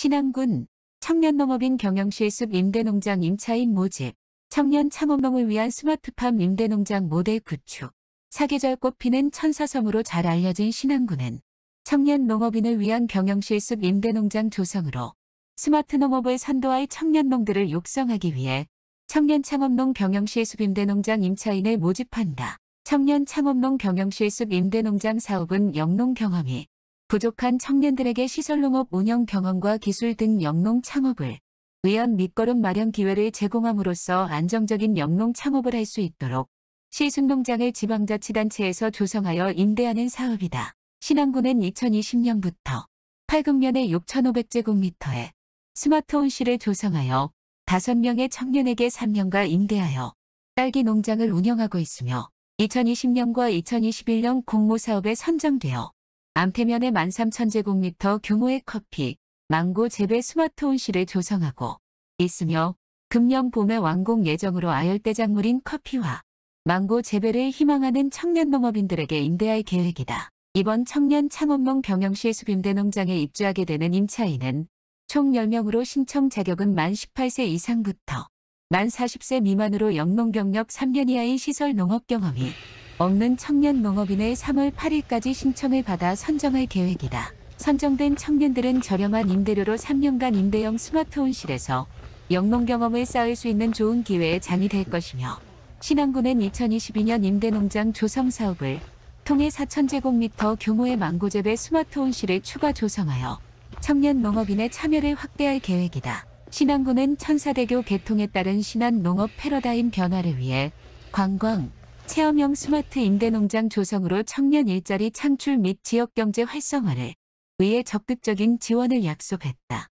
신안군 청년농업인 경영실숲 임대농장 임차인 모집, 청년 창업농을 위한 스마트팜 임대농장 모델 구축, 사계절 꽃피는 천사섬으로 잘 알려진 신안군은 청년 농업인을 위한 경영실습 임대농장 조성으로 스마트 농업을 선도할 청년농들을 육성하기 위해 청년 창업농 경영실습 임대농장 임차인을 모집한다. 청년 창업농 경영실습 임대농장 사업은 영농 경험이 부족한 청년들에게 시설농업 운영 경험과 기술 등 영농 창업을 위한 밑거름 마련 기회를 제공함으로써 안정적인 영농 창업을 할 수 있도록 시순농장을 지방자치단체에서 조성하여 임대하는 사업이다. 신안군은 2020년부터 8금년에 6,500제곱미터에 스마트온실을 조성하여 5명의 청년에게 3년과 임대하여 딸기 농장을 운영하고 있으며 2020년과 2021년 공모사업에 선정되어 암태면의 13,000제곱미터 규모의 커피, 망고 재배 스마트온실을 조성하고 있으며 금년 봄에 완공 예정으로 아열대작물인 커피와 망고 재배를 희망하는 청년 농업인들에게 임대할 계획이다. 이번 청년 창업농 경영시 수빔대 농장에 입주하게 되는 임차인은 총 10명으로 신청 자격은 만 18세 이상부터 만 40세 미만으로 영농 경력 3년 이하의 시설 농업 경험이 없는 청년 농업인의 3월 8일까지 신청을 받아 선정할 계획이다. 선정된 청년들은 저렴한 임대료로 3년간 임대형 스마트온실에서 영농 경험을 쌓을 수 있는 좋은 기회의 장이 될 것이며 신안군은 2022년 임대농장 조성 사업을 통해 4,000제곱미터 규모의 망고재배 스마트온실을 추가 조성하여 청년 농업인의 참여를 확대할 계획이다. 신안군은 천사대교 개통에 따른 신안 농업 패러다임 변화를 위해 관광, 체험형 스마트 임대농장 조성으로 청년 일자리 창출 및 지역경제 활성화를 위해 적극적인 지원을 약속했다.